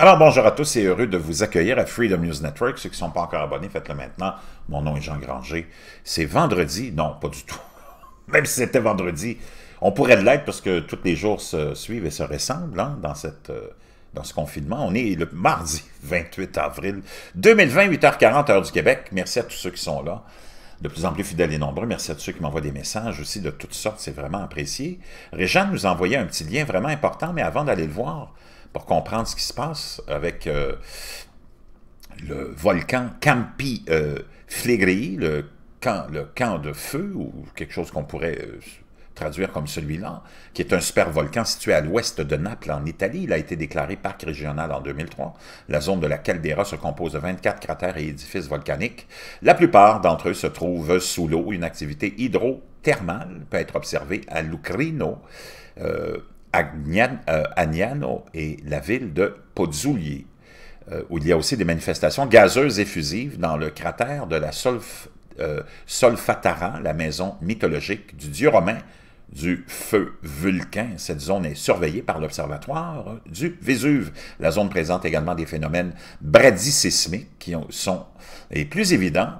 Alors bonjour à tous et heureux de vous accueillir à Freedom News Network. Ceux qui ne sont pas encore abonnés, faites-le maintenant. Mon nom est Jean Granger. C'est vendredi, non pas du tout, même si c'était vendredi, on pourrait l'être parce que tous les jours se suivent et se ressemblent hein, dans cette... Euh, dans ce confinement. On est le mardi 28 avril 2020, 8h40, heure du Québec. Merci à tous ceux qui sont là de plus en plus fidèles et nombreux. Merci à tous ceux qui m'envoient des messages aussi de toutes sortes, c'est vraiment apprécié. Réjeanne nous a envoyé un petit lien vraiment important, mais avant d'aller le voir, pour comprendre ce qui se passe avec euh, le volcan Campi Flegrei, euh, Flegri, le camp, le camp de feu, ou quelque chose qu'on pourrait euh, traduire comme celui-là, qui est un super volcan situé à l'ouest de Naples, en Italie. Il a été déclaré parc régional en 2003. La zone de la caldeira se compose de 24 cratères et édifices volcaniques. La plupart d'entre eux se trouvent sous l'eau. Une activité hydrothermale peut être observée à Lucrino, euh, Agnano et la ville de Pozzuoli, euh, où il y a aussi des manifestations gazeuses effusives dans le cratère de la Solf, euh, Solfatara, la maison mythologique du dieu romain du feu vulcan. Cette zone est surveillée par l'Observatoire du Vésuve. La zone présente également des phénomènes bradisismiques qui sont les plus évidents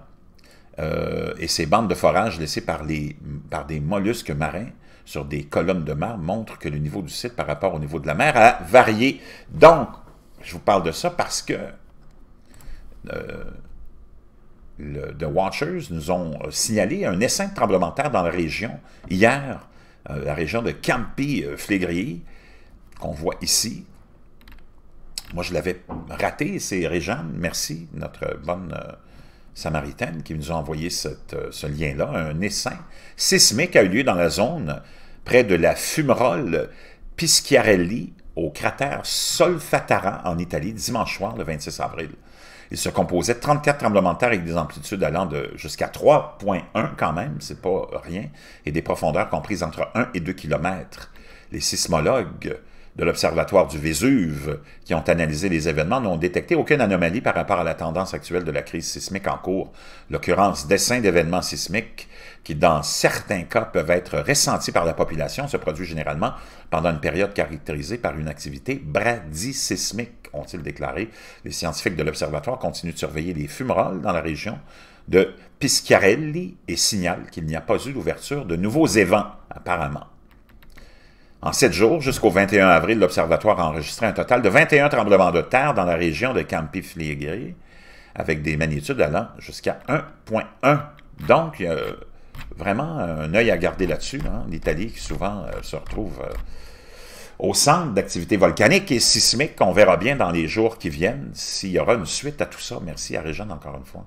et ces bandes de forages laissées par, les, par des mollusques marins sur des colonnes de mer, montrent que le niveau du site par rapport au niveau de la mer a varié. Donc, je vous parle de ça parce que euh, The Watchers nous ont signalé un essaim de tremblement terre dans la région hier, euh, la région de Campi-Flégrier, qu'on voit ici. Moi, je l'avais raté, c'est régions. merci, notre bonne euh, samaritaine qui nous a envoyé euh, ce lien-là, un essaim sismique a eu lieu dans la zone près de la fumerole Pischiarelli au cratère Solfatara en Italie dimanche soir le 26 avril. Il se composait de 34 tremblements de terre avec des amplitudes allant de jusqu'à 3.1 quand même, c'est pas rien, et des profondeurs comprises entre 1 et 2 km. Les sismologues de l'Observatoire du Vésuve qui ont analysé les événements n'ont détecté aucune anomalie par rapport à la tendance actuelle de la crise sismique en cours. L'occurrence d'essais d'événements sismiques qui, dans certains cas, peuvent être ressentis par la population se produit généralement pendant une période caractérisée par une activité bradisismique, ont-ils déclaré. Les scientifiques de l'Observatoire continuent de surveiller les fumerolles dans la région de Piscarelli et signalent qu'il n'y a pas eu d'ouverture de nouveaux évents, apparemment. En sept jours, jusqu'au 21 avril, l'Observatoire a enregistré un total de 21 tremblements de terre dans la région de Campi Flegrei, avec des magnitudes allant jusqu'à 1.1. Donc, il y a euh, vraiment un œil à garder là-dessus. Hein. L'Italie qui souvent euh, se retrouve euh, au centre d'activités volcaniques et sismiques, on verra bien dans les jours qui viennent s'il y aura une suite à tout ça. Merci à Régine encore une fois.